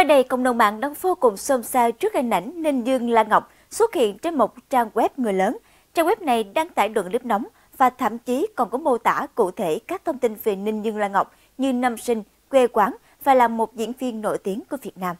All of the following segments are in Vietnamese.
Mới đây, cộng đồng mạng đang vô cùng xôn xao trước hình ảnh Ninh Dương Lan Ngọc xuất hiện trên một trang web người lớn. Trang web này đăng tải đoạn clip nóng và thậm chí còn có mô tả cụ thể các thông tin về Ninh Dương Lan Ngọc như năm sinh, quê quán và là một diễn viên nổi tiếng của Việt Nam.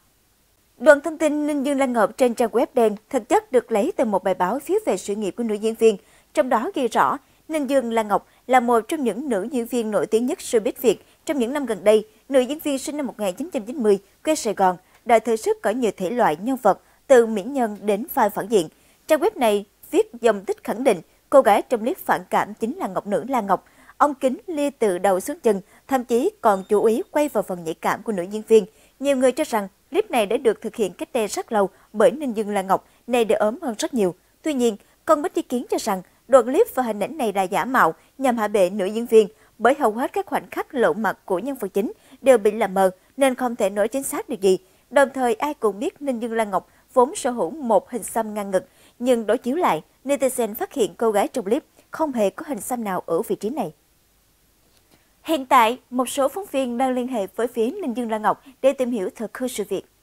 Đoạn thông tin Ninh Dương Lan Ngọc trên trang web đen thực chất được lấy từ một bài báo viết về sự nghiệp của nữ diễn viên, trong đó ghi rõ Ninh Dương Lan Ngọc là một trong những nữ diễn viên nổi tiếng nhất showbiz Việt trong những năm gần đây. Nữ diễn viên sinh năm 1990, quê Sài Gòn, đã thử sức ở nhiều thể loại nhân vật, từ mỹ nhân đến vai phản diện. Trang web này viết dòng tích khẳng định cô gái trong clip phản cảm chính là Ngọc Nữ Lan Ngọc. Ông Kính lia từ đầu xuống chân, thậm chí còn chú ý quay vào phần nhạy cảm của nữ diễn viên. Nhiều người cho rằng clip này đã được thực hiện cách đây rất lâu bởi Ninh Dương Lan Ngọc, này đã ốm hơn rất nhiều. Tuy nhiên, con Bích Ý Kiến cho rằng Đoạn clip và hình ảnh này là giả mạo nhằm hạ bệ nữ diễn viên, bởi hầu hết các khoảnh khắc lộ mặt của nhân vật chính đều bị làm mờ nên không thể nói chính xác được gì. Đồng thời ai cũng biết Ninh Dương Lan Ngọc vốn sở hữu một hình xăm ngang ngực, nhưng đối chiếu lại, netizen phát hiện cô gái trong clip không hề có hình xăm nào ở vị trí này. Hiện tại, một số phóng viên đang liên hệ với phía Ninh Dương Lan Ngọc để tìm hiểu thật hư sự việc.